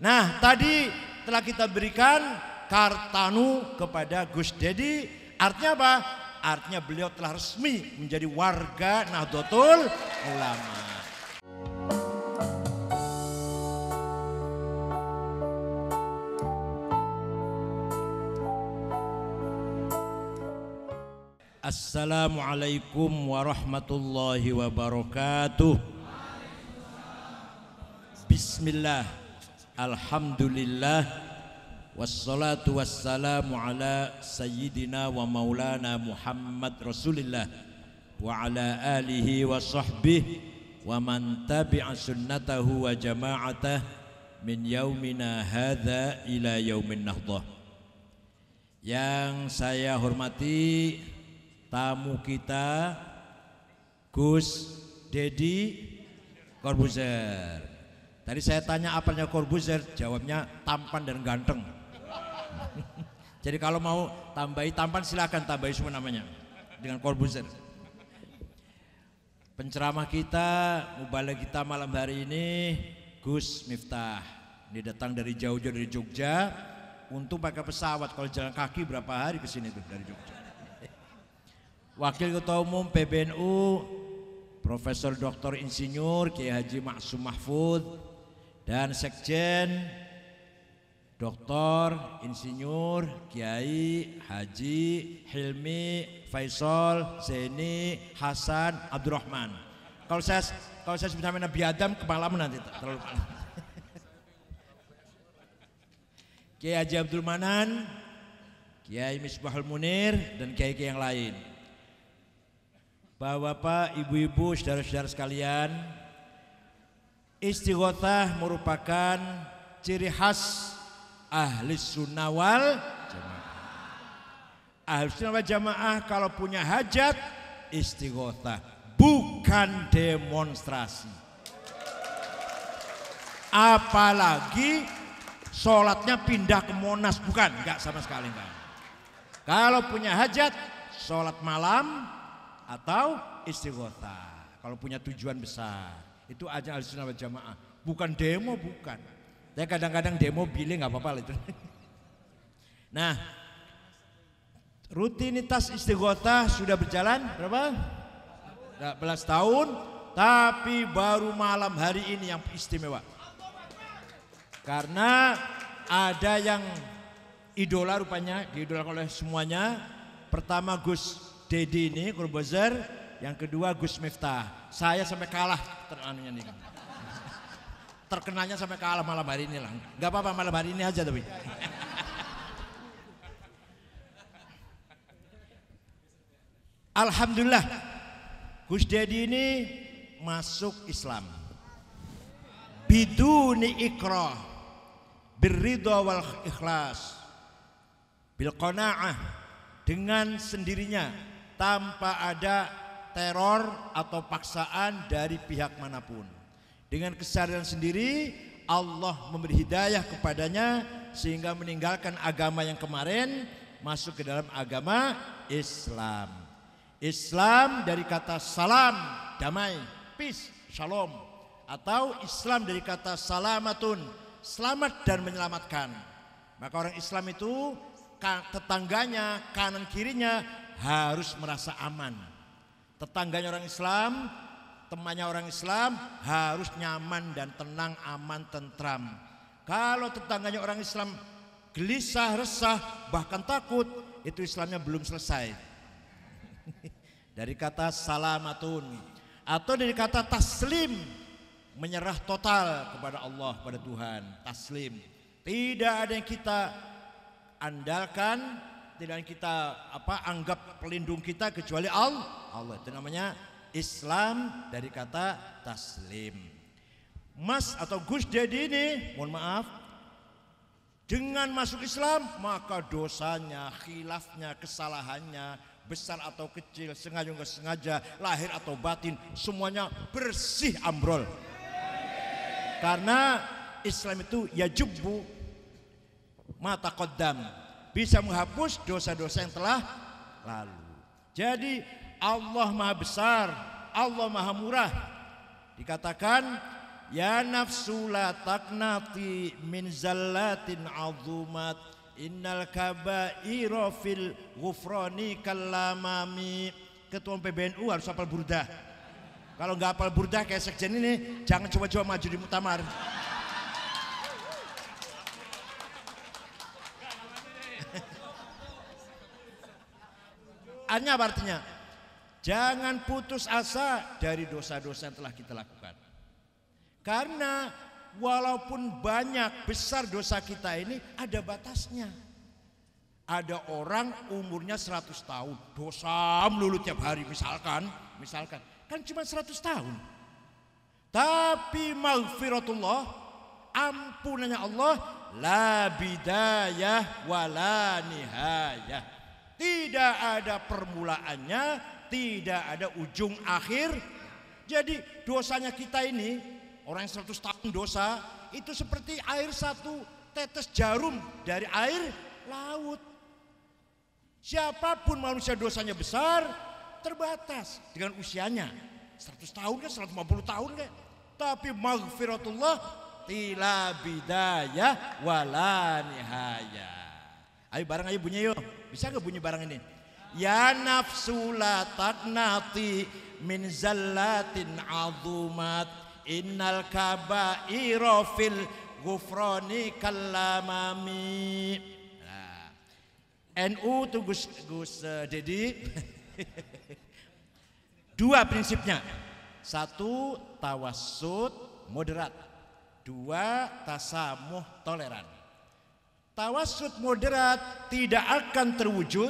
Nah tadi telah kita berikan Kartanu kepada Gus Dedi Artinya apa? Artinya beliau telah resmi menjadi warga Nahdlatul Ulama Assalamualaikum warahmatullahi wabarakatuh Bismillah Alhamdulillah Wassalatu wassalamu ala sayyidina wa maulana Muhammad Rasulillah Wa ala alihi wa sahbihi Wa man tabi'a sunnatahu wa jama'atah Min yaumina hadha ila yaumin nahdah Yang saya hormati Tamu kita Gus Dedi Corbuzier Tadi saya tanya apanya Corbuzier, jawabnya tampan dan ganteng. Jadi kalau mau tambahi tampan silahkan tambahi semua namanya dengan Corbuzier. Penceramah kita, mubalik kita malam hari ini Gus Miftah. Dia datang dari jauh-jauh dari Jogja untuk pakai pesawat. Kalau jalan kaki berapa hari ke sini tuh dari Jogja. Wakil Ketua Umum PBNU Profesor Dr. Insinyur Kiai Haji Maksum Mahfud dan Sekjen Doktor, Insinyur Kiai Haji Hilmi Faisal Zeni Hasan Abdurrahman. Kalau saya kalau saya sebut namanya Nabi Adam kepala nanti terlalu Kiai Haji Abdul Manan, Kiai Misbahul Munir dan kiai-kiai yang lain. Bapak-bapak, ibu-ibu, saudara-saudara sekalian, Istighotah merupakan ciri khas ahli sunawal. jamaah. Ahli sunawal jamaah kalau punya hajat istighotah bukan demonstrasi. Apalagi sholatnya pindah ke Monas bukan, nggak sama sekali enggak. Kalau punya hajat sholat malam atau istighotah kalau punya tujuan besar. Itu aja al-sunnah jamaah. Bukan demo, bukan. Saya kadang-kadang demo bilih nggak apa-apa itu. Nah, rutinitas istighotah sudah berjalan berapa? 11 tahun, tapi baru malam hari ini yang istimewa. Karena ada yang idola rupanya diidolakan oleh semuanya. Pertama Gus Dedi ini kurbozer yang kedua Gus Miftah. Saya sampai kalah terkenanya nih. Terkenanya sampai kalah malam hari ini lah. nggak apa-apa malam hari ini aja tapi. Alhamdulillah Gus Dedi ini masuk Islam biduni ikrah berido wal ikhlas bil qanaah dengan sendirinya tanpa ada teror atau paksaan dari pihak manapun. Dengan kesadaran sendiri Allah memberi hidayah kepadanya sehingga meninggalkan agama yang kemarin masuk ke dalam agama Islam. Islam dari kata salam, damai, peace, shalom atau Islam dari kata salamatun, selamat dan menyelamatkan. Maka orang Islam itu tetangganya, kanan kirinya harus merasa aman. Tetangganya orang Islam, temannya orang Islam harus nyaman dan tenang, aman, tentram. Kalau tetangganya orang Islam gelisah, resah, bahkan takut, itu Islamnya belum selesai. dari kata salamatun atau dari kata taslim menyerah total kepada Allah, kepada Tuhan, taslim. Tidak ada yang kita andalkan tidak kita apa anggap pelindung kita kecuali Allah. Allah itu namanya Islam dari kata taslim. Mas atau Gus Dedi ini, mohon maaf, dengan masuk Islam maka dosanya, khilafnya, kesalahannya besar atau kecil, sengaja nggak sengaja, lahir atau batin, semuanya bersih ambrol. Karena Islam itu ya jubu mata kodam bisa menghapus dosa-dosa yang telah lalu. Jadi Allah Maha Besar, Allah Maha Murah. Dikatakan ya nafsu la taqnati min zallatin azumat innal kaba'ira fil ghufrani kallamami. Ketua PBNU harus hafal burdah. Kalau nggak hafal burdah kayak sekjen ini, jangan coba-coba maju di mutamar anyab artinya jangan putus asa dari dosa-dosa yang telah kita lakukan. Karena walaupun banyak besar dosa kita ini ada batasnya. Ada orang umurnya 100 tahun, dosa melulu tiap hari misalkan, misalkan. Kan cuma 100 tahun. Tapi maghfiratullah, ampunannya Allah la bidayah wala nihayah. Tidak ada permulaannya, tidak ada ujung akhir. Jadi dosanya kita ini, orang yang 100 tahun dosa, itu seperti air satu tetes jarum dari air laut. Siapapun manusia dosanya besar, terbatas dengan usianya. 100 tahun kan, 150 tahun kan. Tapi maghfiratullah tila bidayah wala nihayah. Ayo bareng ayo bunyi yuk. Bisa nggak bunyi barang ini? Ya nafsu la taqnati min zallatin azumat innal kabaira fil gufrani kallamami. NU nah, tuh Gus Gus uh, Dedi. Dua prinsipnya. Satu tawasud moderat. Dua tasamuh toleran. Tawasud moderat tidak akan terwujud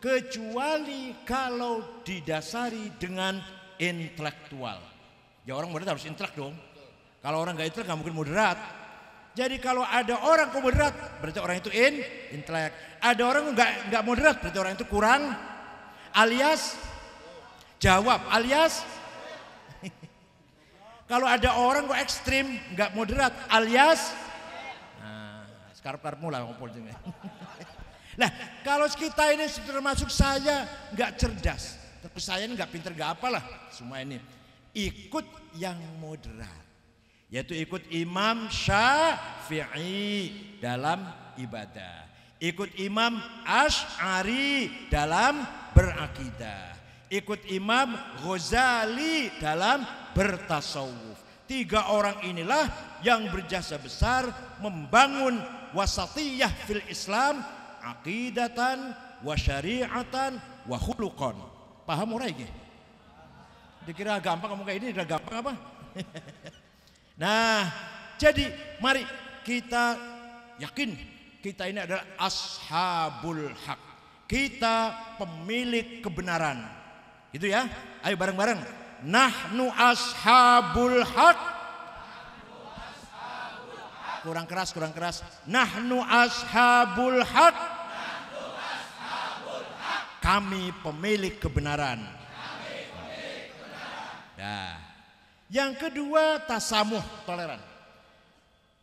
kecuali kalau didasari dengan intelektual. Ya orang moderat harus intelek dong. Kalau orang nggak intelek nggak mungkin moderat. Jadi kalau ada orang kok moderat berarti orang itu in intelek. Ada orang nggak nggak moderat berarti orang itu kurang alias jawab alias kalau ada orang kok ekstrim nggak moderat alias sekarang-karepmu lah ngumpul sini. Nah, kalau kita ini termasuk saya nggak cerdas, tapi saya ini nggak pinter nggak apalah semua ini. Ikut yang moderat, yaitu ikut Imam Syafi'i dalam ibadah, ikut Imam Ash'ari dalam berakidah, ikut Imam Ghazali dalam bertasawuf. Tiga orang inilah yang berjasa besar membangun wasatiyah fil Islam aqidatan wa syari'atan wa khuluqan. Paham ora iki? Dikira gampang ngomong kayak ini udah gampang apa? nah, jadi mari kita yakin kita ini adalah ashabul hak. Kita pemilik kebenaran. Gitu ya. Ayo bareng-bareng. Nahnu ashabul hak kurang keras, kurang keras. Nahnu ashabul hak Kami pemilik kebenaran. Kami Nah. Yang kedua tasamuh toleran.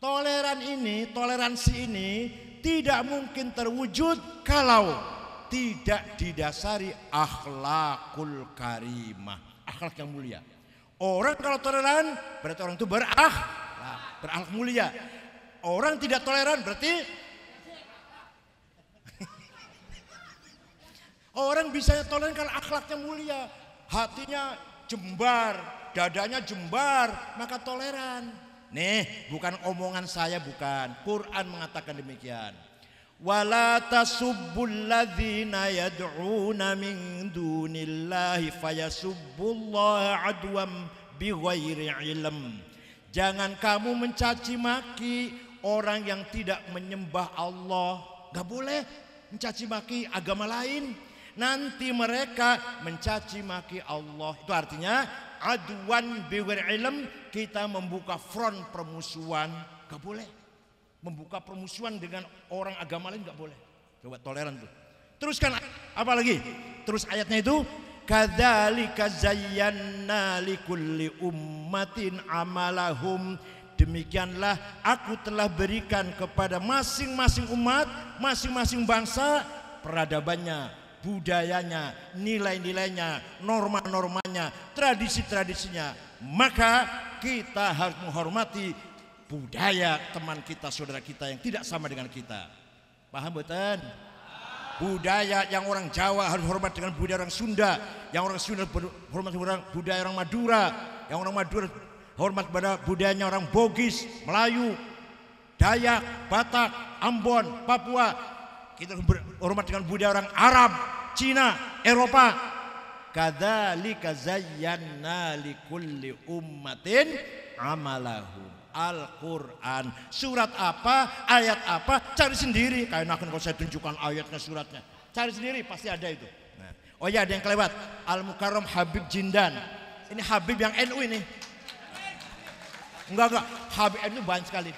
Toleran ini, toleransi ini tidak mungkin terwujud kalau tidak didasari akhlakul karimah, akhlak yang mulia. Orang kalau toleran berarti orang itu berakhlak, berakhlak mulia. Orang tidak toleran berarti Orang bisa toleran kalau akhlaknya mulia, hatinya jembar, dadanya jembar, maka toleran. Nih, bukan omongan saya bukan. Quran mengatakan demikian. Wala tasubbul ladhina yad'una min dunillahi fayasubbullaha adwam bighairi ilm. Jangan kamu mencaci maki orang yang tidak menyembah Allah gak boleh mencaci maki agama lain nanti mereka mencaci maki Allah itu artinya aduan biwir ilm kita membuka front permusuhan gak boleh membuka permusuhan dengan orang agama lain gak boleh coba toleran tuh teruskan apalagi terus ayatnya itu kadzalika zayyana likulli ummatin amalahum Demikianlah aku telah berikan kepada masing-masing umat, masing-masing bangsa peradabannya, budayanya, nilai-nilainya, norma-normanya, tradisi-tradisinya. Maka kita harus menghormati budaya teman kita, saudara kita yang tidak sama dengan kita. Paham betul? Budaya yang orang Jawa harus hormat dengan budaya orang Sunda, yang orang Sunda hormat dengan budaya orang Madura, yang orang Madura hormat kepada budayanya orang Bogis, Melayu, Dayak, Batak, Ambon, Papua. Kita hormat dengan budaya orang Arab, Cina, Eropa. Kadzalika zayyana likulli ummatin amalahu Al-Quran Surat apa, ayat apa, cari sendiri Kayak akan kalau saya tunjukkan ayatnya, suratnya Cari sendiri, pasti ada itu nah. Oh ya ada yang kelewat Al-Mukarram Habib Jindan Ini Habib yang NU ini Enggak enggak. Habib itu banyak sekali.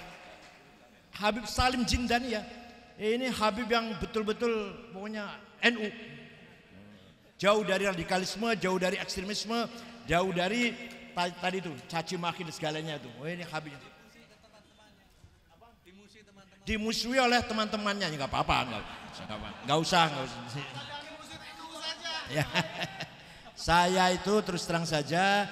Habib Salim Jindani ya. Eh, ini Habib yang betul-betul pokoknya NU. Jauh dari radikalisme, jauh dari ekstremisme, jauh dari tadi, tadi itu caci maki dan segalanya itu. Oh ini Habib. Dimusuhi oleh teman-temannya, nggak apa-apa, nggak nggak usah, nggak usah. Ya. Saya itu terus terang saja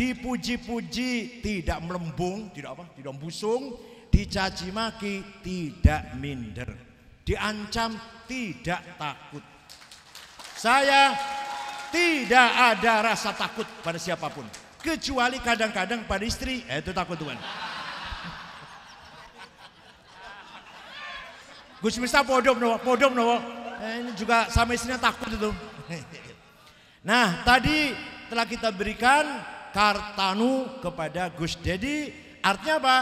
dipuji-puji tidak melembung, tidak apa, tidak busung, dicaci maki tidak minder, diancam tidak takut. Saya tidak ada rasa takut pada siapapun, kecuali kadang-kadang pada istri, eh, itu takut Tuhan. Gus Miftah podom no, podom no. Eh, ini juga sama istrinya takut itu. Nah, tadi telah kita berikan Kartanu kepada Gus Dedi. Artinya apa?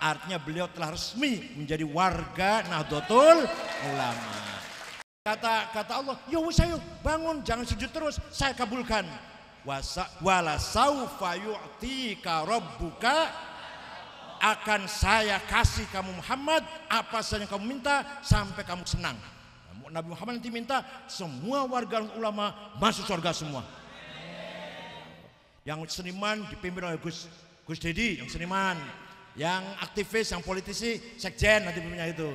Artinya beliau telah resmi menjadi warga Nahdlatul Ulama. Kata kata Allah, ya wis ayo bangun jangan sujud terus, saya kabulkan. Wasa wala saufa yu'tika rabbuka akan saya kasih kamu Muhammad apa saja yang kamu minta sampai kamu senang. Nabi Muhammad nanti minta semua warga ulama masuk surga semua yang seniman dipimpin oleh Gus Gus Dedi yang seniman yang aktivis yang politisi sekjen nanti pimpinnya itu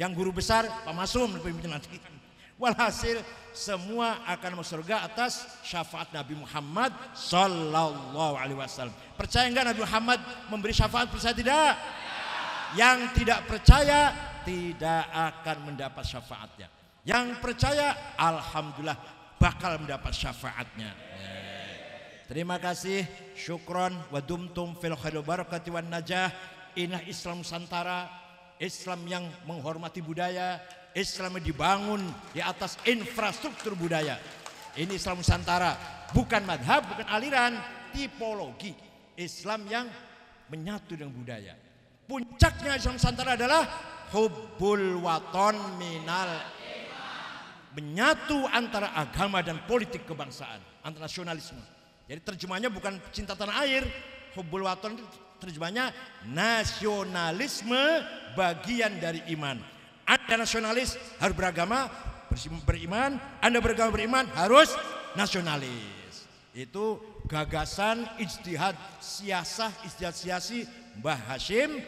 yang guru besar Pak Masum pimpinnya nanti walhasil semua akan masuk surga atas syafaat Nabi Muhammad Sallallahu Alaihi Wasallam percaya nggak Nabi Muhammad memberi syafaat percaya tidak yang tidak percaya tidak akan mendapat syafaatnya yang percaya alhamdulillah bakal mendapat syafaatnya. yeah. Terima kasih. Syukron wa dumtum fil khairu barakati wan najah. inah Islam Nusantara, Islam yang menghormati budaya, Islam yang dibangun di atas infrastruktur budaya. Ini Islam Nusantara, bukan madhab, bukan aliran, tipologi. Islam yang menyatu dengan budaya. Puncaknya Islam Nusantara adalah hubbul waton minal menyatu antara agama dan politik kebangsaan, antara nasionalisme. Jadi terjemahnya bukan cinta tanah air. Hubbul watan terjemahnya nasionalisme bagian dari iman. Anda nasionalis harus beragama beriman, Anda beragama beriman harus nasionalis. Itu gagasan ijtihad siasah, ijtihad siasi Mbah Hashim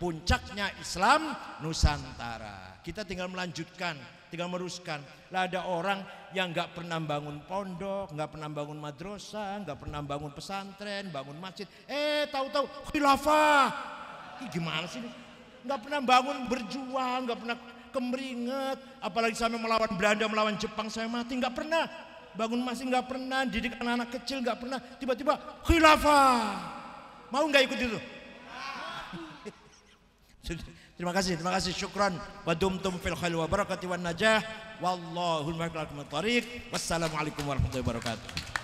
puncaknya Islam Nusantara. Kita tinggal melanjutkan tinggal meruskan. Lah ada orang yang nggak pernah bangun pondok, nggak pernah bangun madrasah, nggak pernah bangun pesantren, bangun masjid. Eh tahu-tahu khilafah. Ih, gimana sih? Nggak pernah bangun berjuang, nggak pernah kemeringet, apalagi sampai melawan Belanda, melawan Jepang saya mati nggak pernah. Bangun masjid nggak pernah, didik anak-anak kecil nggak pernah. Tiba-tiba khilafah. Mau nggak ikut itu? Terima kasih, terima kasih. Syukran wa dumtum fil khair wa barakati wan najah. Wallahul muwaffiq Wassalamualaikum warahmatullahi wabarakatuh.